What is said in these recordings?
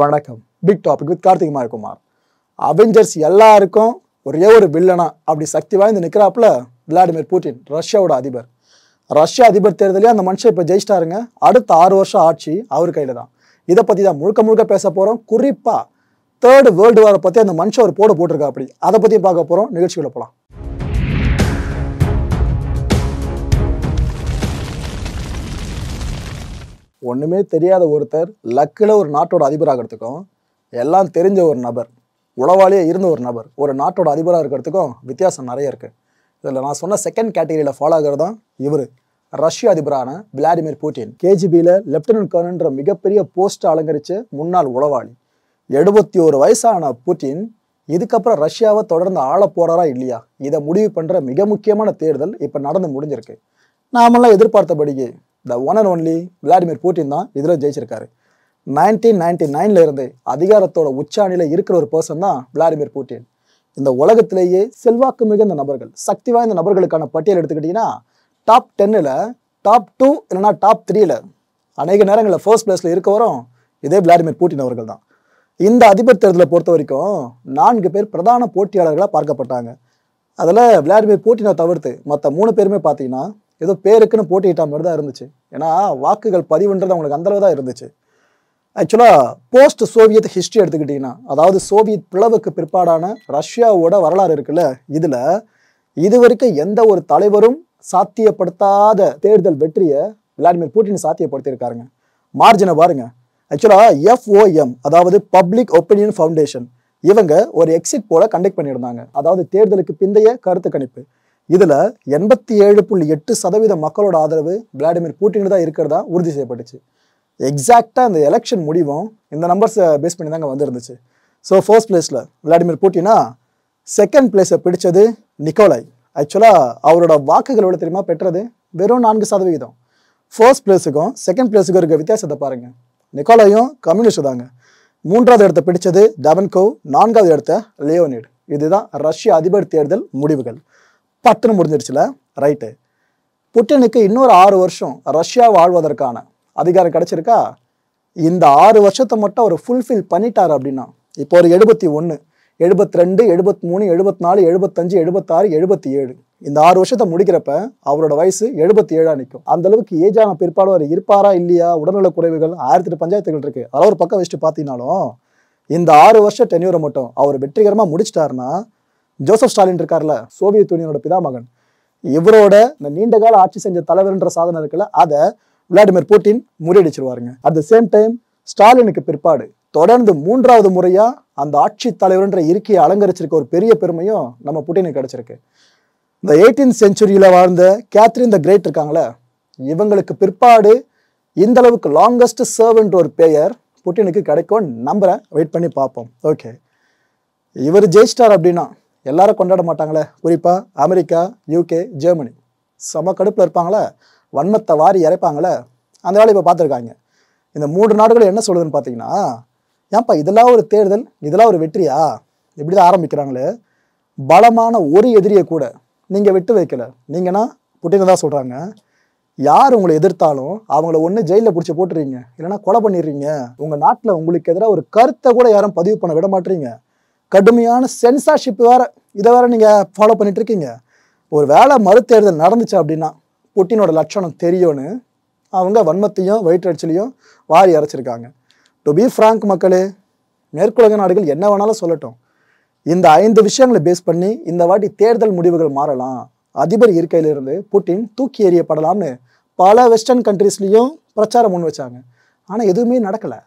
வணக்கம் big topic with Karthikumar Kumar Avengers எல்லாருக்கும் ஒரே ஒரு வில்லனா அப்படி சக்தி வாய்ந்து நிற்கிறாப்புல விளாடிமிர் புட்டின் ரஷ்யாவோட அதிபர் ரஷ்யா அதிபர் தேர்தலே அந்த மனுஷன் இப்போ ஜெயிச்சிட்டாருங்க அடுத்த ஆறு வருஷம் ஆட்சி அவர் கையில் தான் இதை பற்றி தான் முழுக்க முழுக்க பேச போகிறோம் குறிப்பாக தேர்டு வேர்ல்டு வாரை பற்றி அந்த மனுஷன் ஒரு போட போட்டிருக்கா அப்படி அதை பற்றி பார்க்க போகிறோம் நிகழ்ச்சிகளை போகலாம் ஒன்றுமே தெரியாத ஒருத்தர் லக்கில் ஒரு நாட்டோட அதிபராகிறதுக்கும் எல்லாம் தெரிஞ்ச ஒரு நபர் உளவாளியே இருந்த ஒரு நபர் ஒரு நாட்டோட அதிபராக இருக்கிறதுக்கும் வித்தியாசம் நிறைய இருக்குது இதில் நான் சொன்ன செகண்ட் கேட்டகரியில் ஃபாலோ ஆகிறது தான் இவர் ரஷ்ய அதிபரான விளாடிமிர் புட்டின் கேஜிபியில் லெப்டினன்ட் கர்னன்ற மிகப்பெரிய போஸ்ட்டை அலங்கரித்து முன்னாள் உளவாளி எழுபத்தி ஒரு வயசான புட்டின் இதுக்கப்புறம் ரஷ்யாவை தொடர்ந்து ஆள போகிறாரா இல்லையா இதை முடிவு பண்ணுற மிக முக்கியமான தேர்தல் இப்போ நடந்து முடிஞ்சிருக்கு நாமெல்லாம் எதிர்பார்த்தபடியே the one and only Vladimir Putin தான் இதில் ஜெயிச்சிருக்காரு நைன்டீன் நைன்டி நைனில் இருந்து அதிகாரத்தோட உச்சாணியில் இருக்கிற ஒரு பர்சன் தான் விளாடிமிர் பூட்டின் இந்த உலகத்திலேயே செல்வாக்கு மிகுந்த நபர்கள் சக்தி வாய்ந்த நபர்களுக்கான பட்டியல் எடுத்துக்கிட்டிங்கன்னா டாப் டென்னில் டாப் டூ இல்லைனா டாப் த்ரீல அநேக நேரங்களில் ஃபர்ஸ்ட் பிளேஸில் இருக்க வரும் இதே விளாடிமிர் பூட்டின் அவர்கள் தான் இந்த அதிபர் தேர்தலை பொறுத்த வரைக்கும் நான்கு பேர் பிரதான போட்டியாளர்களாக பார்க்கப்பட்டாங்க அதில் விளாடிமிர் பூட்டினை தவிர்த்து மற்ற மூணு பேருமே பார்த்தீங்கன்னா ஏதோ பேருக்குன்னு போட்டியிட்ட மாதிரி தான் இருந்துச்சு ஏன்னா வாக்குகள் பதிவுன்றது அவங்களுக்கு அந்தளவு தான் இருந்துச்சு ஆக்சுவலாக போஸ்ட் சோவியத் ஹிஸ்ட்ரி எடுத்துக்கிட்டிங்கன்னா அதாவது சோவியத் பிளவுக்கு பிற்பாடான ரஷ்யாவோட வரலாறு இருக்குல்ல இதில் இது வரைக்கும் எந்த ஒரு தலைவரும் சாத்தியப்படுத்தாத தேர்தல் வெற்றியை விளாடிமிர் புட்டின் சாத்தியப்படுத்தியிருக்காருங்க மார்ஜினை பாருங்க ஆக்சுவலாக எஃப்ஓஎம் அதாவது பப்ளிக் ஒப்பீனியன் ஃபவுண்டேஷன் இவங்க ஒரு எக்ஸிட் போல கண்டக்ட் பண்ணியிருந்தாங்க அதாவது தேர்தலுக்கு பிந்தைய கருத்து கணிப்பு இதில் எண்பத்தி ஏழு புள்ளி எட்டு சதவீத மக்களோட ஆதரவு விளாடிமிர் புட்டின் தான் இருக்கிறதா உறுதி செய்யப்பட்டுச்சு எக்ஸாக்டாக இந்த எலெக்ஷன் முடிவும் இந்த நம்பர்ஸை பேஸ் பண்ணி தாங்க வந்துருந்துச்சு ஸோ ஃபர்ஸ்ட் பிளேஸில் விளாடிமிர் புட்டினா செகண்ட் பிளேஸை பிடிச்சது நிக்கோலாய் ஆக்சுவலாக அவரோட வாக்குகளோட தெரியுமா பெற்றது வெறும் நான்கு சதவிகிதம் ஃபர்ஸ்ட் பிளேஸுக்கும் செகண்ட் பிளேஸுக்கும் இருக்க வித்தியாசத்தை பாருங்கள் நிக்கோலாயும் கம்யூனிஸ்ட் தாங்க மூன்றாவது இடத்த பிடிச்சது டபன்கோவ் நான்காவது இடத்த லியோனிட் இதுதான் ரஷ்ய அதிபர் தேர்தல் முடிவுகள் பத்துன்னு முடிஞ்சிருச்சுல ரைட்டு புட்டினுக்கு இன்னொரு ஆறு வருஷம் ரஷ்யா வாழ்வதற்கான அதிகாரம் கிடச்சிருக்கா இந்த ஆறு வருஷத்தை மட்டும் அவர் ஃபுல்ஃபில் பண்ணிட்டார் அப்படின்னா இப்போ ஒரு எழுபத்தி ஒன்று எழுபத்தி ரெண்டு எழுபத்தி மூணு எழுபத்தி நாலு எழுபத்தஞ்சு எழுபத்தாறு எழுபத்தி ஏழு இந்த ஆறு வருஷத்தை முடிக்கிறப்ப அவரோட வயசு எழுபத்தி ஏழாக நிற்கும் அந்த அளவுக்கு ஏஜான பிற்பாடு அவர் இருப்பாரா இல்லையா உடல்நல குறைவுகள் ஆயிரத்தி எட்டு பஞ்சாயத்துகள் இருக்கு அதாவது ஒரு பக்கம் வச்சுட்டு பார்த்தீங்கனாலும் இந்த ஆறு வருஷம் டென்யூரை மட்டும் அவர் வெற்றிகரமாக முடிச்சிட்டாருன்னா ஜோசப் ஸ்டாலின் இருக்கார்ல சோவியத் யூனியனோட பிதாமகன் இவரோட இந்த நீண்ட கால ஆட்சி செஞ்ச தலைவர்ன்ற சாதனை இருக்குல்ல அதை விளாடிமிர் புட்டின் முறியடிச்சிருவாருங்க அட் த சேம் டைம் ஸ்டாலினுக்கு பிற்பாடு தொடர்ந்து மூன்றாவது முறையா அந்த ஆட்சி தலைவர்ன்ற இருக்கையை அலங்கரிச்சிருக்க ஒரு பெரிய பெருமையும் நம்ம புட்டினுக்கு கிடைச்சிருக்கு இந்த எயிட்டீன் செஞ்சுரியில் வாழ்ந்த கேத்ரின் த கிரேட் இருக்காங்களே இவங்களுக்கு பிற்பாடு இந்த அளவுக்கு லாங்கஸ்ட் சர்வன்ற ஒரு பெயர் புட்டினுக்கு கிடைக்கும் நம்புகிறேன் வெயிட் பண்ணி பார்ப்போம் ஓகே இவர் ஜெயிச்சிட்டார் அப்படின்னா எல்லாரும் கொண்டாட மாட்டாங்களே குறிப்பாக அமெரிக்கா யூகே ஜெர்மனி செம கடுப்பில் இருப்பாங்களே வன்மத்தை வாரி இறைப்பாங்களே அந்த வேலை இப்போ பார்த்துருக்காங்க இந்த மூன்று நாடுகள் என்ன சொல்லுதுன்னு பார்த்தீங்கன்னா ஏன்ப்பா இதெல்லாம் ஒரு தேர்தல் இதெல்லாம் ஒரு வெற்றியா இப்படி தான் ஆரம்பிக்கிறாங்களே பலமான ஒரு எதிரியை கூட நீங்கள் விட்டு வைக்கல நீங்கன்னா புட்டின தான் சொல்கிறாங்க யார் உங்களை எதிர்த்தாலும் அவங்கள ஒன்று ஜெயிலில் பிடிச்சி போட்டுறீங்க இல்லைனா கொலை பண்ணிடுறீங்க உங்கள் நாட்டில் உங்களுக்கு எதிராக ஒரு கருத்தை கூட யாரும் பதிவு பண்ண விட மாட்டீங்க கடுமையான சென்சார்ஷிப் வேறு இதை வேறு நீங்கள் ஃபாலோ பண்ணிகிட்டு இருக்கீங்க ஒரு வேலை மறுத்தேர்தல் நடந்துச்சு அப்படின்னா புட்டினோட லட்சணம் தெரியும்னு அவங்க வன்மத்தையும் வயிற்றுச்சலையும் வாரி அரைச்சிருக்காங்க டு பி ஃப்ராங்க் மக்களே மேற்குலக நாடுகள் என்ன வேணாலும் சொல்லட்டும் இந்த ஐந்து விஷயங்களை பேஸ் பண்ணி இந்த வாட்டி தேர்தல் முடிவுகள் மாறலாம் அதிபர் இருக்கையிலிருந்து புட்டின் தூக்கி எறியப்படலாம்னு பல வெஸ்டர்ன் கண்ட்ரீஸ்லேயும் பிரச்சாரம் முன் வச்சாங்க ஆனால் எதுவுமே நடக்கலை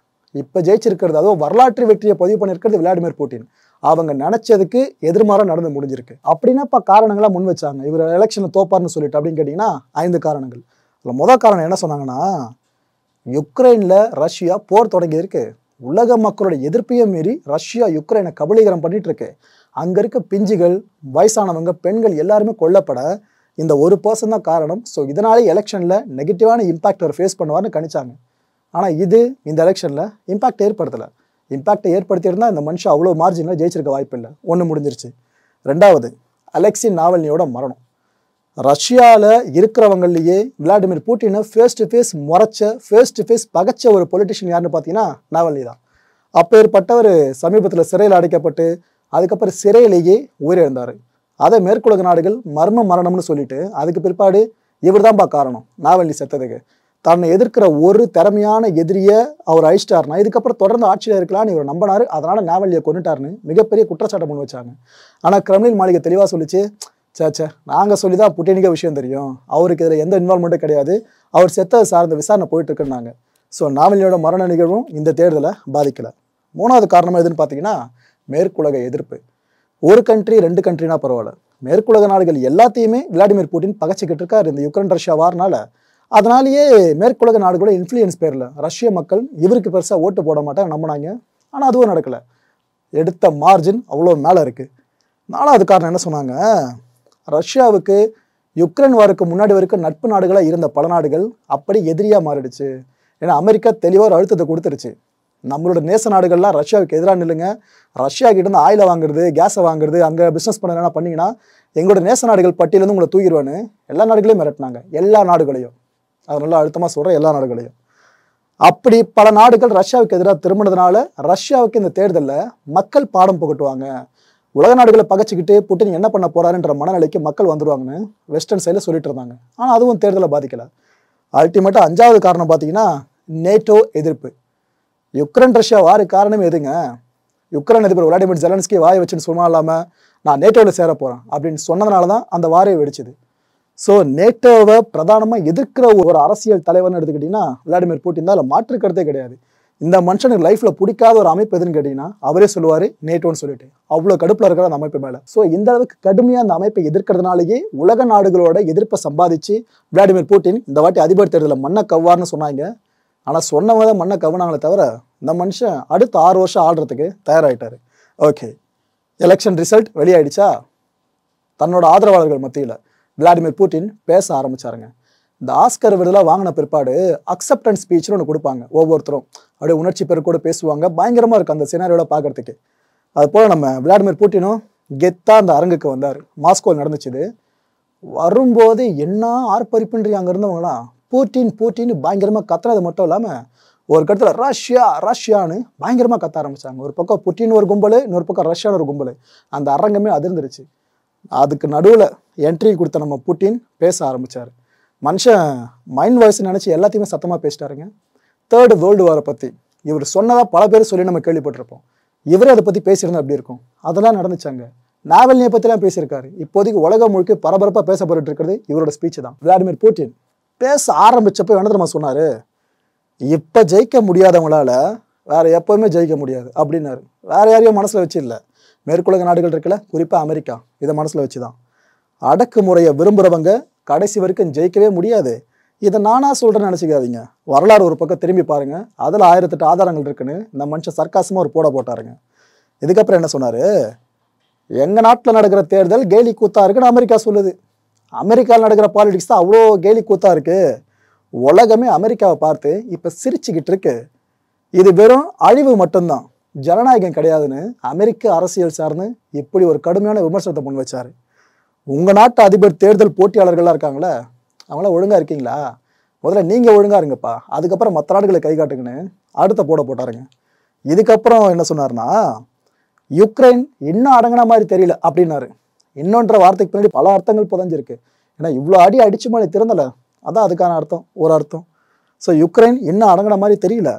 இப்போ ஜெயிச்சிருக்கிறது அதோ வரலாற்று வெற்றியை பதிவு பண்ணியிருக்கிறது விளாடிமிர் புட்டின் அவங்க நினச்சதுக்கு எதிர்மாரம் நடந்து முடிஞ்சிருக்கு அப்படின்னாப்பா காரணங்களாக முன் வச்சாங்க இவர் எலெக்ஷனை தோப்பார்னு சொல்லிட்டு அப்படின்னு கேட்டிங்கன்னா ஐந்து காரணங்கள் அதில் முதல் காரணம் என்ன சொன்னாங்கன்னா யுக்ரைனில் ரஷ்யா போர் தொடங்கியிருக்கு உலக மக்களோட எதிர்ப்பையும் மீறி ரஷ்யா யுக்ரைனை கபலீகரம் பண்ணிட்டு இருக்கு அங்கே இருக்க பிஞ்சுகள் வயசானவங்க பெண்கள் எல்லாருமே கொல்லப்பட இந்த ஒரு பர்சன் தான் காரணம் ஸோ இதனாலே எலெக்ஷனில் நெகட்டிவான இம்பாக்ட் அவர் ஃபேஸ் பண்ணுவார்னு கணிச்சாங்க ஆனால் இது இந்த எலெக்ஷனில் இம்பாக்ட் ஏற்படுத்தலை இம்பாக்டை ஏற்படுத்தியிருந்தால் இந்த மனுஷன் அவ்வளோ மார்ஜினில் ஜெயிச்சிருக்க வாய்ப்பு இல்லை ஒன்று முடிஞ்சிருச்சு ரெண்டாவது அலெக்சி நாவல்னியோட மரணம் ரஷ்யாவில் இருக்கிறவங்களையே விளாடிமிர் புட்டினை ஃபேஸ் டு ஃபேஸ் முறைச்ச ஃபேஸ் டு ஃபேஸ் பகச்ச ஒரு பொலிட்டிஷியன் யாருன்னு பார்த்தீங்கன்னா நாவல்னி தான் அப்பேற்பட்டவர் சமீபத்தில் சிறையில் அடைக்கப்பட்டு அதுக்கப்புறம் சிறையிலேயே உயிரிழந்தார் அதை மேற்குலக நாடுகள் மர்ம மரணம்னு சொல்லிட்டு அதுக்கு பிற்பாடு இவர் தான்ப்பா காரணம் நாவல்னி செத்ததுக்கு தன்னை எதிர்க்கிற ஒரு திறமையான எதிரியை அவர் அழிச்சிட்டார்னா இதுக்கப்புறம் தொடர்ந்து ஆட்சியில் இருக்கலாம்னு இவர் நம்பினார் அதனால் நேவல்லியை கொண்டுட்டார்னு மிகப்பெரிய குற்றச்சாட்டை முன் வச்சாங்க ஆனால் கிரம்லின் மாளிகை தெளிவாக சொல்லிச்சு சேச்சே நாங்கள் சொல்லி தான் புட்டினிக்க விஷயம் தெரியும் அவருக்கு இதில் எந்த இன்வால்மெண்ட்டும் கிடையாது அவர் செத்தது சார்ந்த விசாரணை போயிட்டுருக்குன்னாங்க ஸோ நாவலியோட மரண நிகழ்வும் இந்த தேர்தலை பாதிக்கலை மூணாவது காரணம் எதுன்னு பார்த்தீங்கன்னா மேற்குலக எதிர்ப்பு ஒரு கண்ட்ரி ரெண்டு கண்ட்ரினா பரவாயில்ல மேற்குலக நாடுகள் எல்லாத்தையுமே விளாடிமிர் புட்டின் பகச்சிக்கிட்டு இருக்கார் இந்த யுக்ரைன் ரஷ்யா வார்னால அதனாலேயே மேற்குலக நாடுகளோட இன்ஃப்ளூயன்ஸ் பேரில் ரஷ்ய மக்கள் இவருக்கு பெருசாக ஓட்டு போட மாட்டாங்க நம்பினாங்க ஆனால் அதுவும் நடக்கலை எடுத்த மார்ஜின் அவ்வளோ மேலே இருக்குது நாலாவது காரணம் என்ன சொன்னாங்க ரஷ்யாவுக்கு யுக்ரைன் வாருக்கு முன்னாடி வரைக்கும் நட்பு நாடுகளாக இருந்த பல நாடுகள் அப்படி எதிரியாக மாறிடுச்சு ஏன்னா அமெரிக்கா தெளிவாக ஒரு அழுத்தத்தை கொடுத்துருச்சு நம்மளோட நேச நாடுகள்லாம் ரஷ்யாவுக்கு எதிராக நில்லுங்க ரஷ்யா கிட்டேருந்து ஆயிலை வாங்குறது கேஸை வாங்குறது அங்கே பிஸ்னஸ் பண்ண பண்ணிங்கன்னா எங்களோட நேச நாடுகள் பட்டியலேருந்து உங்களை தூக்கிடுவானு எல்லா நாடுகளையும் மிரட்டினாங்க எல்லா நாடுகளையும் அதை நல்லா அழுத்தமாக சொல்கிறேன் எல்லா நாடுகளையும் அப்படி பல நாடுகள் ரஷ்யாவுக்கு எதிராக திரும்பினதுனால ரஷ்யாவுக்கு இந்த தேர்தலில் மக்கள் பாடம் புகட்டுவாங்க உலக நாடுகளை பகச்சிக்கிட்டு புட்டின் என்ன பண்ண போகிறாருன்ற மனநிலைக்கு மக்கள் வந்துடுவாங்கன்னு வெஸ்டர்ன் சைடில் சொல்லிட்டு இருந்தாங்க ஆனால் அதுவும் தேர்தலை பாதிக்கலை அல்டிமேட்டாக அஞ்சாவது காரணம் பார்த்தீங்கன்னா நேட்டோ எதிர்ப்பு யுக்ரைன் ரஷ்யா வாரு காரணம் எதுங்க யுக்ரைன் அதிபர் விளாடிமிர் ஜெலன்ஸ்கி வாயை வச்சுன்னு சும்மா இல்லாமல் நான் நேட்டோவில் சேர போகிறேன் அப்படின்னு சொன்னதுனால தான் அந்த வாரையை வெடிச்சது ஸோ நேட்டோவை பிரதானமாக எதிர்க்கிற ஒரு அரசியல் தலைவர்னு எடுத்துக்கிட்டிங்கன்னா விளாடிமிர் புட்டின் தான் அதில் மாற்றுக்கிறதே கிடையாது இந்த மனுஷனுக்கு லைஃப்பில் பிடிக்காத ஒரு அமைப்பு எதுன்னு கேட்டிங்கன்னா அவரே சொல்லுவார் நேட்டோன்னு சொல்லிட்டு அவ்வளோ கடுப்பில் இருக்கிற அந்த அமைப்பு மேலே ஸோ இந்த அளவுக்கு கடுமையாக அந்த அமைப்பை எதிர்க்கிறதுனாலேயே உலக நாடுகளோட எதிர்ப்பை சம்பாதிச்சு விளாடிமிர் புட்டின் இந்த வாட்டி அதிபர் தேர்தலில் மண்ணை கவ்வார்னு சொன்னாங்க ஆனால் சொன்னவங்க தான் மண்ணை கவனாங்களே தவிர இந்த மனுஷன் அடுத்த ஆறு வருஷம் ஆடுறதுக்கு தயாராகிட்டார் ஓகே எலெக்ஷன் ரிசல்ட் வெளியாயிடுச்சா தன்னோட ஆதரவாளர்கள் மத்தியில் விளாடிமிர் புட்டின் பேச ஆரம்பித்தாருங்க இந்த ஆஸ்கர் விருதுலாம் வாங்கின பிற்பாடு அக்செப்டன்ஸ் ஸ்பீச்னு ஒன்று கொடுப்பாங்க ஒவ்வொருத்தரும் அப்படியே உணர்ச்சி கூட பேசுவாங்க பயங்கரமாக இருக்கும் அந்த சினாரியோட பார்க்குறதுக்கு அது போல் நம்ம விளாடிமிர் புட்டினும் கெத்தாக அந்த அரங்குக்கு வந்தார் மாஸ்கோவில் நடந்துச்சுது வரும்போது என்ன ஆர்ப்பரிப்புன்றி அங்கே இருந்தவங்களாம் பூட்டின் பூட்டின்னு பயங்கரமாக கத்துறது மட்டும் இல்லாமல் ஒரு கட்டத்தில் ரஷ்யா ரஷ்யான்னு பயங்கரமாக கத்த ஆரம்பித்தாங்க ஒரு பக்கம் புட்டின் ஒரு கும்பல் இன்னொரு பக்கம் ரஷ்யான்னு ஒரு கும்பல் அந்த அரங்கமே அதிர்ந்துருச்சு அதுக்கு நடுவில் என்ட்ரி கொடுத்த நம்ம புட்டின் பேச ஆரம்பித்தார் மனுஷன் மைண்ட் வாய்ஸ் நினச்சி எல்லாத்தையுமே சத்தமாக பேசிட்டாருங்க தேர்டு வேர்ல்டு வாரை பற்றி இவர் சொன்னதாக பல பேர் சொல்லி நம்ம கேள்விப்பட்டிருப்போம் இவரே அதை பற்றி பேசியிருந்தா அப்படி இருக்கும் அதெல்லாம் நடந்துச்சாங்க நாவல்னியை பற்றிலாம் பேசியிருக்காரு இப்போதைக்கு உலகம் முழுக்க பரபரப்பாக பேசப்பட்டு இருக்கிறது இவரோட ஸ்பீச் தான் விளாடிமிர் புட்டின் பேச ஆரம்பித்தப்போ என்ன நம்ம சொன்னார் இப்போ ஜெயிக்க முடியாதவங்களால வேறு எப்போவுமே ஜெயிக்க முடியாது அப்படின்னாரு வேறு யாரையும் மனசில் வச்சு இல்லை மேற்குலக நாடுகள் இருக்குல்ல குறிப்பாக அமெரிக்கா இதை மனசில் வச்சு தான் அடக்குமுறையை விரும்புகிறவங்க கடைசி வரைக்கும் ஜெயிக்கவே முடியாது இதை நானாக சொல்கிறேன்னு நினச்சிக்காதீங்க வரலாறு ஒரு பக்கம் திரும்பி பாருங்கள் அதில் ஆயிரத்தெட்டு ஆதாரங்கள் இருக்குன்னு இந்த மனுஷன் சர்க்காசமாக ஒரு போட போட்டாருங்க இதுக்கப்புறம் என்ன சொன்னார் எங்கள் நாட்டில் நடக்கிற தேர்தல் கேலி கூத்தா இருக்குன்னு அமெரிக்கா சொல்லுது அமெரிக்காவில் நடக்கிற பாலிடிக்ஸ் தான் அவ்வளோ கேலி கூத்தா இருக்குது உலகமே அமெரிக்காவை பார்த்து இப்போ சிரிச்சுக்கிட்டு இருக்கு இது வெறும் அழிவு மட்டும்தான் ஜனநாயகம் கிடையாதுன்னு அமெரிக்க அரசியல் சார்ந்து இப்படி ஒரு கடுமையான விமர்சனத்தை முன் வச்சார் உங்கள் நாட்டு அதிபர் தேர்தல் போட்டியாளர்கள்லாம் இருக்காங்களே அவங்களாம் ஒழுங்காக இருக்கீங்களா முதல்ல நீங்கள் ஒழுங்காக இருங்கப்பா அதுக்கப்புறம் மற்ற நாடுகளை கை காட்டுங்கன்னு அடுத்த போட போட்டாருங்க இதுக்கப்புறம் என்ன சொன்னார்னா யுக்ரைன் இன்னும் அடங்கின மாதிரி தெரியல அப்படின்னாரு இன்னொன்ற வார்த்தைக்கு பின்னாடி பல அர்த்தங்கள் புதஞ்சிருக்கு ஏன்னா இவ்வளோ அடி அடிச்சு மாதிரி திறந்தலை அதான் அதுக்கான அர்த்தம் ஒரு அர்த்தம் ஸோ யுக்ரைன் இன்னும் அடங்கின மாதிரி தெரியல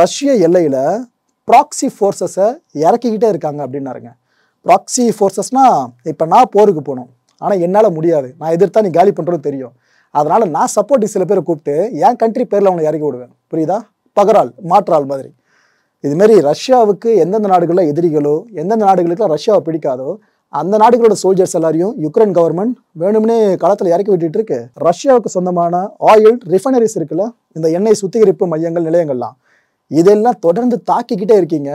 ரஷ்ய எல்லையில் ப்ராக்சி ஃபோர்ஸஸை இறக்கிக்கிட்டே இருக்காங்க அப்படின்னாருங்க ப்ராக்சி ஃபோர்ஸஸ்னால் இப்போ நான் போருக்கு போகணும் ஆனால் என்னால் முடியாது நான் எதிர்த்தா நீ காலி பண்ணுறது தெரியும் அதனால் நான் சப்போர்ட்டி சில பேரை கூப்பிட்டு என் கண்ட்ரி பேரில் அவனை இறக்கி விடுவேன் புரியுதா பகரால் மாற்றால் மாதிரி இதுமாரி ரஷ்யாவுக்கு எந்தெந்த நாடுகளில் எதிரிகளோ எந்தெந்த நாடுகளுக்குலாம் ரஷ்யாவை பிடிக்காதோ அந்த நாடுகளோட சோல்ஜர்ஸ் எல்லாரையும் யுக்ரைன் கவர்மெண்ட் வேணும்னே களத்தில் இறக்கி விட்டுட்டு இருக்கு ரஷ்யாவுக்கு சொந்தமான ஆயில் ரிஃபைனரிஸ் இருக்குல்ல இந்த எண்ணெய் சுத்திகரிப்பு மையங்கள் நிலையங்கள்லாம் இதெல்லாம் தொடர்ந்து தாக்கிக்கிட்டே இருக்கீங்க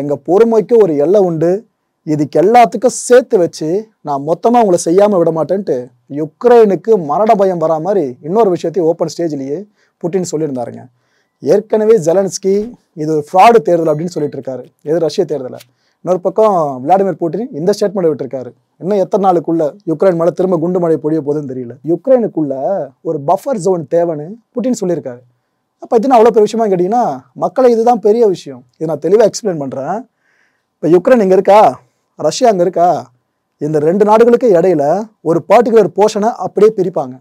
எங்கள் பொறுமைக்கு ஒரு எல்லை உண்டு இதுக்கு எல்லாத்துக்கும் சேர்த்து வச்சு நான் மொத்தமாக உங்களை செய்யாமல் விட மாட்டேன்ட்டு யுக்ரைனுக்கு மரண பயம் வரா மாதிரி இன்னொரு விஷயத்தையும் ஓப்பன் ஸ்டேஜ்லேயே புட்டின் சொல்லியிருந்தாருங்க ஏற்கனவே ஜெலன்ஸ்கி இது ஒரு ஃப்ராடு தேர்தல் அப்படின்னு சொல்லிட்டு இருக்காரு எது ரஷ்ய தேர்தலை இன்னொரு பக்கம் விளாடிமிர் புட்டின் இந்த ஸ்டேட்மெண்ட் விட்டுருக்காரு இன்னும் எத்தனை நாளுக்குள்ள யுக்ரைன் மேலே திரும்ப குண்டு மழை பொழிய போதுன்னு தெரியல யுக்ரைனுக்குள்ள ஒரு பஃபர் ஜோன் தேவைன்னு புட்டின் சொல்லியிருக்காரு அப்போ இது அவ்வளோ பெரிய விஷயமா கேட்டிங்கன்னா மக்களை இதுதான் பெரிய விஷயம் இது நான் தெளிவாக எக்ஸ்பிளைன் பண்ணுறேன் இப்போ யுக்ரைன் இங்கே இருக்கா ரஷ்யா அங்கே இருக்கா இந்த ரெண்டு நாடுகளுக்கு இடையில ஒரு பர்டிகுலர் போர்ஷனை அப்படியே பிரிப்பாங்க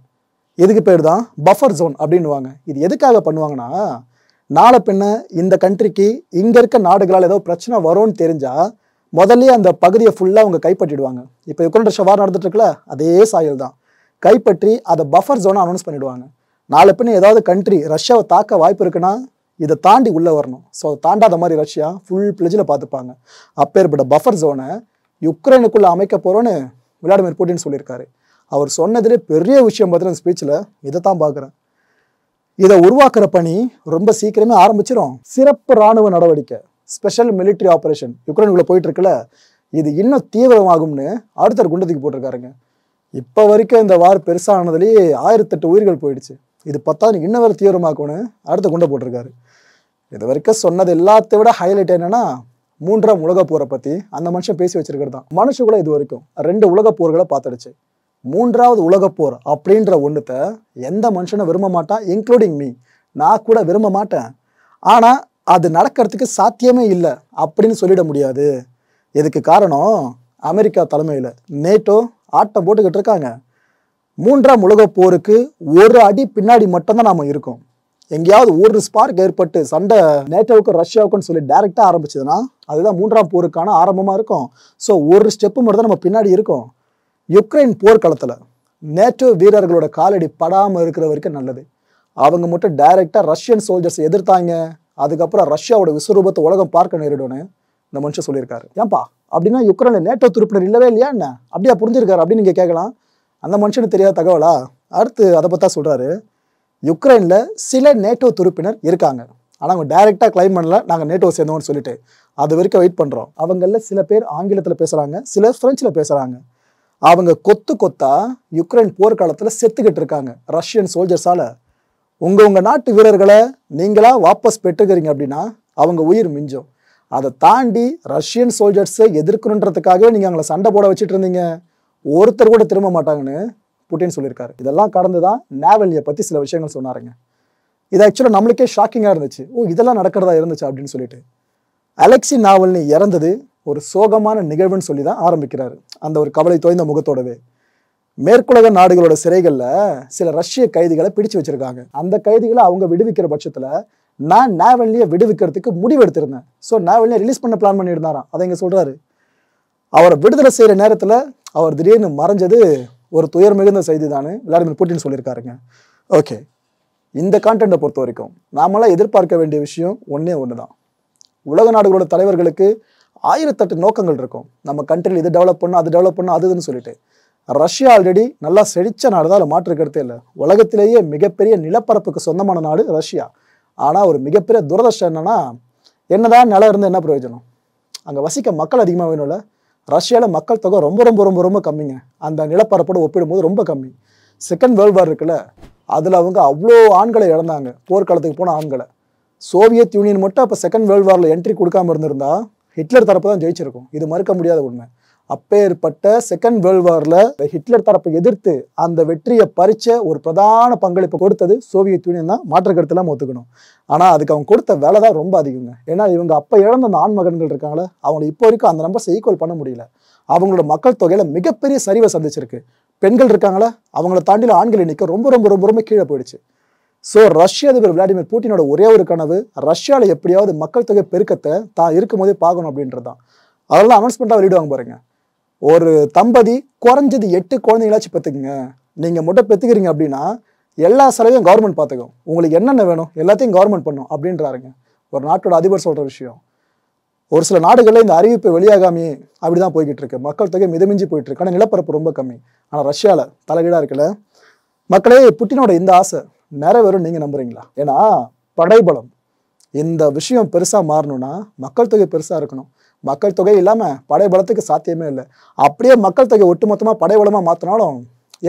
எதுக்கு பேர் தான் பஃபர் ஜோன் அப்படின்வாங்க இது எதுக்காக பண்ணுவாங்கன்னா நாளை பின்ன இந்த கண்ட்ரிக்கு இங்கே இருக்க நாடுகளால் ஏதோ பிரச்சனை வரும்னு தெரிஞ்சால் முதல்ல அந்த பகுதியை ஃபுல்லாக அவங்க கைப்பற்றிடுவாங்க இப்போ யுக்ரைன் ரஷ்யா வார் நடந்துட்டு அதே சாயல் தான் கைப்பற்றி அதை பஃபர் ஜோனை அனௌன்ஸ் பண்ணிவிடுவாங்க நாலு பின்ன ஏதாவது கண்ட்ரி ரஷ்யாவை தாக்க வாய்ப்பு இருக்குன்னா இதை தாண்டி உள்ளே வரணும் ஸோ அதை தாண்டாத மாதிரி ரஷ்யா ஃபுல் பிளேஜில் பார்த்துப்பாங்க அப்பேற்பட்ட பஃபர் ஜோனை யுக்ரைனுக்குள்ளே அமைக்க போகிறோன்னு விளாடிமிர் புட்டின் சொல்லியிருக்காரு அவர் சொன்னதிலே பெரிய விஷயம் பார்த்தீங்கன்னா ஸ்பீச்சில் இதை தான் பார்க்குறேன் இதை உருவாக்குற பணி ரொம்ப சீக்கிரமே ஆரம்பிச்சிடும் சிறப்பு இராணுவ நடவடிக்கை ஸ்பெஷல் மிலிட்ரி ஆப்ரேஷன் யுக்ரைனுக்குள்ளே போயிட்டுருக்குல்ல இது இன்னும் தீவிரமாகும்னு அடுத்தர் குண்டத்துக்கு போட்டிருக்காருங்க இப்போ வரைக்கும் இந்த வார் பெருசானதுலேயே ஆயிரத்தெட்டு உயிர்கள் போயிடுச்சு இது பத்தாவது இன்னும் வேறு தீவிரமாக்கணும் அடுத்த குண்டை போட்டிருக்காரு இது வரைக்கும் சொன்னது எல்லாத்த விட ஹைலைட் என்னென்னா மூன்றாம் உலக போரை பற்றி அந்த மனுஷன் பேசி வச்சிருக்கிறது தான் மனுஷகுல இது வரைக்கும் ரெண்டு உலக போர்களை பார்த்துடுச்சு மூன்றாவது உலகப்போர் அப்படின்ற ஒன்றுத்தை எந்த மனுஷனும் விரும்ப மாட்டான் இன்க்ளூடிங் மீ நான் கூட விரும்ப மாட்டேன் ஆனால் அது நடக்கிறதுக்கு சாத்தியமே இல்லை அப்படின்னு சொல்லிட முடியாது இதுக்கு காரணம் அமெரிக்கா தலைமையில் நேட்டோ ஆட்டம் போட்டுக்கிட்டு இருக்காங்க மூன்றாம் உலக போருக்கு ஒரு அடி பின்னாடி மட்டும்தான் நாம் இருக்கோம் எங்கேயாவது ஒரு ஸ்பார்க் ஏற்பட்டு சண்டை நேட்டோவுக்கும் ரஷ்யாவுக்கும் சொல்லி டைரெக்டாக ஆரம்பிச்சதுன்னா அதுதான் மூன்றாம் போருக்கான ஆரம்பமாக இருக்கும் ஸோ ஒரு ஸ்டெப்பு மட்டும் தான் நம்ம பின்னாடி இருக்கோம் யுக்ரைன் போர்க்களத்தில் நேட்டோ வீரர்களோட காலடி படாமல் இருக்கிற வரைக்கும் நல்லது அவங்க மட்டும் டைரெக்டாக ரஷ்யன் சோல்ஜர்ஸ் எதிர்த்தாங்க அதுக்கப்புறம் ரஷ்யாவோட விஸ்வரூபத்தை உலகம் பார்க்க நேரிடும்னு இந்த மனுஷன் சொல்லியிருக்காரு ஏன்பா அப்படின்னா யுக்ரைனில் நேட்டோ துருப்பினர் இல்லவே இல்லையா என்ன அப்படியா புரிஞ்சிருக்காரு அப்படின்னு நீங்கள் கேட்கலாம் அந்த மனுஷனுக்கு தெரியாத தகவலா அடுத்து அதை பற்றி சொல்கிறாரு யுக்ரைனில் சில நேட்டோ துருப்பினர் இருக்காங்க ஆனால் அவங்க டைரெக்டாக கிளைம் பண்ணல நாங்கள் நேட்டோ சேர்ந்தோம்னு சொல்லிட்டு அது வரைக்கும் வெயிட் பண்ணுறோம் அவங்களில் சில பேர் ஆங்கிலத்தில் பேசுகிறாங்க சிலர் ஃப்ரெஞ்சில் பேசுகிறாங்க அவங்க கொத்து கொத்தா யுக்ரைன் போர்க்காலத்தில் செத்துக்கிட்டு இருக்காங்க ரஷ்யன் சோல்ஜர்ஸால் உங்கள் உங்கள் நாட்டு வீரர்களை நீங்களாக வாபஸ் பெற்றுக்கிறீங்க அப்படின்னா அவங்க உயிர் மிஞ்சும் அதை தாண்டி ரஷ்யன் சோல்ஜர்ஸை எதிர்க்கணுன்றதுக்காகவே நீங்கள் அவங்கள சண்டை போட வச்சுட்டு இருந்தீங்க ஒருத்தர் கூட திரும்ப மாட்டாங்கன்னு புட்டின் சொல்லியிருக்காரு இதெல்லாம் கடந்து தான் நேவலியை பற்றி சில விஷயங்கள் சொன்னாருங்க இது ஆக்சுவலாக நம்மளுக்கே ஷாக்கிங்காக இருந்துச்சு ஓ இதெல்லாம் நடக்கிறதா இருந்துச்சு அப்படின்னு சொல்லிட்டு அலெக்சி நாவல்னி இறந்தது ஒரு சோகமான நிகழ்வுன்னு சொல்லி தான் ஆரம்பிக்கிறார் அந்த ஒரு கவலை தோய்ந்த முகத்தோடவே மேற்குலக நாடுகளோட சிறைகளில் சில ரஷ்ய கைதிகளை பிடிச்சு வச்சுருக்காங்க அந்த கைதிகளை அவங்க விடுவிக்கிற பட்சத்தில் நான் நேவல்லியை விடுவிக்கிறதுக்கு முடிவு எடுத்திருந்தேன் ஸோ நேவல்லியை ரிலீஸ் பண்ண பிளான் பண்ணியிருந்தாராம் அதை இங்கே சொல்கிறாரு அவரை விடுதலை செய்கிற நேரத்தில் அவர் திடீர்னு மறைஞ்சது ஒரு துயர் மிகுந்த செய்தி தானே விளாடிமிர் புட்டின் சொல்லியிருக்காருங்க ஓகே இந்த கான்டென்ட்டை பொறுத்த வரைக்கும் நாமெல்லாம் எதிர்பார்க்க வேண்டிய விஷயம் ஒன்றே ஒன்று தான் உலக நாடுகளோட தலைவர்களுக்கு ஆயிரத்தெட்டு நோக்கங்கள் இருக்கும் நம்ம கண்ட்ரியில் இது டெவலப் பண்ணும் அது டெவலப் பண்ணும் அதுன்னு சொல்லிட்டு ரஷ்யா ஆல்ரெடி நல்லா செழித்த நாடு தான் அதில் மாற்றுக்கிறதே இல்லை உலகத்திலேயே மிகப்பெரிய நிலப்பரப்புக்கு சொந்தமான நாடு ரஷ்யா ஆனால் ஒரு மிகப்பெரிய துரதர்ஷம் என்னென்னா என்னதான் நிலம் இருந்து என்ன பிரயோஜனம் அங்கே வசிக்க மக்கள் அதிகமாக வேணும்ல ரஷ்யாவில் மக்கள் தொகை ரொம்ப ரொம்ப ரொம்ப ரொம்ப கம்மிங்க அந்த நிலப்பரப்போடு ஒப்பிடும்போது ரொம்ப கம்மி செகண்ட் வேர்ல்டு வார் இருக்குல்ல அதில் அவங்க அவ்வளோ ஆண்களை இழந்தாங்க போர்க்காலத்துக்கு போன ஆண்களை சோவியத் யூனியன் மட்டும் அப்போ செகண்ட் வேர்ல்டு வாரில் என்ட்ரி கொடுக்காம இருந்திருந்தா ஹிட்லர் தரப்பு தான் ஜெயிச்சிருக்கும் இது மறுக்க முடியாத உண்மை அப்பேற்பட்ட செகண்ட் வேர்ல்ட் வார்ல ஹிட்லர் தரப்பை எதிர்த்து அந்த வெற்றியை பறிச்ச ஒரு பிரதான பங்களிப்பு கொடுத்தது சோவியத் யூனியன் தான் கருத்துலாம் ஒத்துக்கணும் ஆனால் அதுக்கு அவங்க கொடுத்த வேலை தான் ரொம்ப அதிகங்க ஏன்னா இவங்க அப்போ இழந்த அந்த ஆண்மகன்கள் இருக்காங்களே அவங்க இப்போ வரைக்கும் அந்த நம்பர்ஸ் ஈக்குவல் பண்ண முடியல அவங்களோட மக்கள் தொகையில் மிகப்பெரிய சரிவை சந்திச்சிருக்கு பெண்கள் இருக்காங்களா அவங்கள தாண்டியில் ஆண்கள் எண்ணிக்கை ரொம்ப ரொம்ப ரொம்ப ரொம்ப கீழே போயிடுச்சு ஸோ ரஷ்ய அதிபர் விளாடிமிர் பூட்டினோட ஒரே ஒரு கனவு ரஷ்யாவில் எப்படியாவது மக்கள் தொகை பெருக்கத்தை தான் இருக்கும்போதே பார்க்கணும் அப்படின்றது தான் அதெல்லாம் அனௌன்ஸ்மெண்ட்டாக வெளியிடுவாங்க பாருங்கள் ஒரு தம்பதி குறைஞ்சது எட்டு குழந்தைங்களாச்சும் பெற்றுக்குங்க நீங்கள் மட்டும் பெற்றுக்கிறீங்க அப்படின்னா எல்லா செலவையும் கவர்மெண்ட் பார்த்துக்கும் உங்களுக்கு என்னென்ன வேணும் எல்லாத்தையும் கவர்மெண்ட் பண்ணும் அப்படின்றாருங்க ஒரு நாட்டோட அதிபர் சொல்கிற விஷயம் ஒரு சில நாடுகளில் இந்த அறிவிப்பு வெளியாகாமே அப்படி தான் போய்கிட்டு இருக்கு மக்கள் தொகை மிதமிஞ்சி போயிட்டு இருக்கு ஆனால் நிலப்பரப்பு ரொம்ப கம்மி ஆனால் ரஷ்யாவில் தலைகீழாக இருக்கல மக்களே புட்டினோட இந்த ஆசை நிறைவேறும் நீங்கள் நம்புறீங்களா ஏன்னா படைபலம் இந்த விஷயம் பெருசாக மாறணும்னா மக்கள் தொகை பெருசாக இருக்கணும் மக்கள் தொகை இல்லாமல் படைபலத்துக்கு சாத்தியமே இல்லை அப்படியே மக்கள் தொகை ஒட்டுமொத்தமாக படைபலமாக மாற்றினாலும்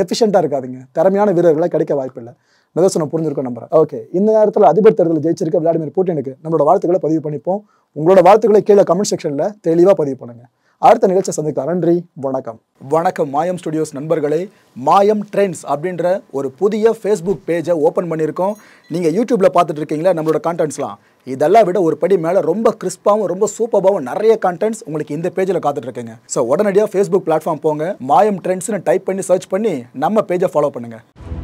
எஃபிஷியண்ட்டாக இருக்காதுங்க திறமையான வீரர்களாக கிடைக்க வாய்ப்பில்லை நிதர்சனம் புரிஞ்சிருக்கோம் நம்புறேன் ஓகே இந்த நேரத்தில் அதிபர் தேர்தலில் ஜெயிச்சிருக்க விளாடிமிர் புட்டினுக்கு நம்மளோட வாழ்த்துக்களை பதிவு பண்ணிப்போம் உங்களோட வாழ்த்துக்களை கீழே கமெண்ட் செக்ஷனில் தெளிவாக பதிவு பண்ணுங்கள் அடுத்த நிகழ்ச்சி சந்திக்கலாம் நன்றி வணக்கம் வணக்கம் மாயம் ஸ்டுடியோஸ் நண்பர்களே மாயம் ட்ரெண்ட்ஸ் அப்படின்ற ஒரு புதிய ஃபேஸ்புக் பேஜை ஓப்பன் பண்ணியிருக்கோம் நீங்கள் யூடியூப்பில் பார்த்துட்டு இருக்கீங்களா நம்மளோட கான்டென்ட்ஸ்லாம் இதெல்லாம் விட ஒரு படி மேலே ரொம்ப கிறிஸ்பாகவும் ரொம்ப சூப்பராகவும் நிறைய கண்டென்ட்ஸ் உங்களுக்கு இந்த பேஜில் காத்துட்ருக்குங்க ஸோ உடனடியாக ஃபேஸ்புக் பிளாட்ஃபார்ம் போங்க மாயம் ட்ரெண்ட்ஸ்னு டைப் பண்ணி சர்ச் பண்ணி நம்ம பேஜை ஃபாலோ பண்ணுங்கள்